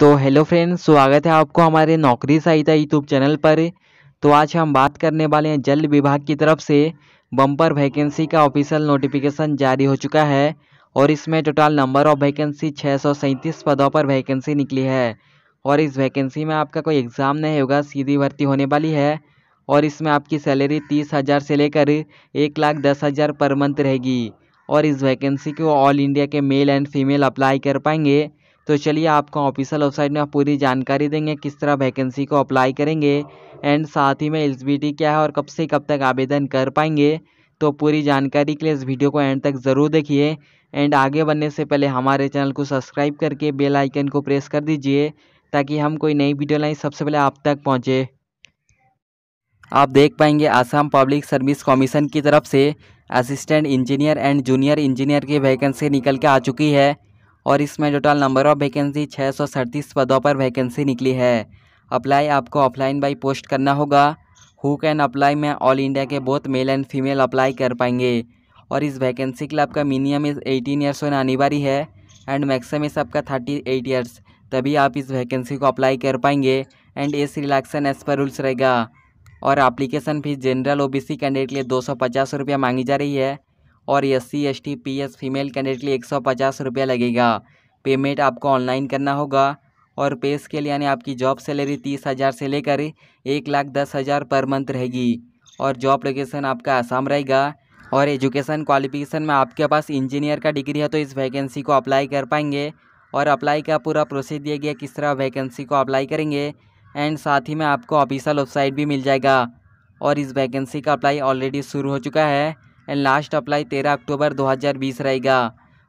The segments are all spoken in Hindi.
तो हेलो फ्रेंड्स स्वागत है आपको हमारे नौकरी सहायता यूट्यूब चैनल पर तो आज हम बात करने वाले हैं जल विभाग की तरफ से बम्पर वैकेंसी का ऑफिशियल नोटिफिकेशन जारी हो चुका है और इसमें टोटल नंबर ऑफ वैकेंसी छः सौ सैंतीस पदों पर वैकेंसी निकली है और इस वैकेंसी में आपका कोई एग्ज़ाम नहीं होगा सीधी भर्ती होने वाली है और इसमें आपकी सैलरी तीस हज़ार से लेकर एक लाख दस हज़ार पर मंथ रहेगी और इस वैकेंसी को ऑल इंडिया के मेल एंड फीमेल अप्लाई कर पाएंगे तो चलिए आपको ऑफिशियल वेबसाइट में पूरी जानकारी देंगे किस तरह वैकेंसी को अप्लाई करेंगे एंड साथ ही में एलिजिबिलिटी क्या है और कब से कब तक आवेदन कर पाएंगे तो पूरी जानकारी के लिए इस वीडियो को एंड तक ज़रूर देखिए एंड आगे बढ़ने से पहले हमारे चैनल को सब्सक्राइब करके बेल आइकन को प्रेस कर दीजिए ताकि हम कोई नई वीडियो लाएँ सबसे पहले आप तक पहुँचे आप देख पाएंगे आसाम पब्लिक सर्विस कमीशन की तरफ से assistant engineer and junior engineer की वैकेंसी निकल के आ चुकी है और इसमें टोटल नंबर ऑफ़ वैकेंसी छः सौ सड़तीस पदों पर वैकेंसी निकली है अप्लाई आपको ऑफलाइन बाई पोस्ट करना होगा हु कैन अप्लाई में ऑल इंडिया के both male and female apply कर पाएंगे और इस वैकेंसी के लिए आपका मिनिमम इस एटीन ईयर्स होना अनिवार्य है एंड मैक्सिमम इस आपका थर्टी एट ईयर्स तभी आप इस वैकेंसी को अप्लाई कर पाएंगे and as relaxation age per rules रहेगा और application fees general OBC candidate के लिए दो सौ पचास रुपया मांगी जा रही है और S C S T P S female candidate के लिए एक सौ पचास रुपया लगेगा पेमेंट आपको ऑनलाइन करना होगा और पे स्केल यानी आपकी जॉब सैलरी तीस हज़ार से लेकर एक लाख दस हज़ार पर मंथ रहेगी और जॉब लोकेशन आपका आसाम रहेगा और एजुकेशन क्वालिफिकेशन में आपके पास इंजीनियर का डिग्री है तो इस वैकेंसी को अप्लाई कर पाएंगे और अप्लाई का पूरा प्रोसेस दिया गया किस तरह वैकेंसी को अप्लाई करेंगे एंड साथ ही में आपको ऑफिशियल वेबसाइट भी मिल जाएगा और इस वैकेंसी का अप्लाई ऑलरेडी शुरू हो चुका है एंड लास्ट अप्लाई तेरह अक्टूबर 2020 रहेगा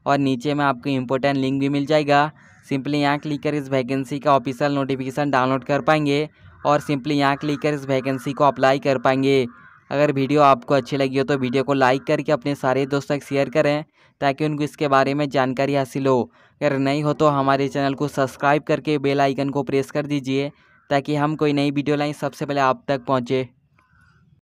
और नीचे में आपको इम्पोर्टेंट लिंक भी मिल जाएगा सिंपली यहाँ क्लिक कर इस वैकेंसी का ऑफिशियल नोटिफिकेशन डाउनलोड कर पाएंगे और सिंपली यहाँ क्लिक कर इस वैकेंसी को अप्लाई कर पाएंगे अगर वीडियो आपको अच्छी लगी हो तो वीडियो को लाइक करके अपने सारे दोस्तों तक शेयर करें ताकि उनको इसके बारे में जानकारी हासिल हो अगर नहीं हो तो हमारे चैनल को सब्सक्राइब करके बेल आइकन को प्रेस कर दीजिए ताकि हम कोई नई वीडियो लाएँ सबसे पहले आप तक पहुँचे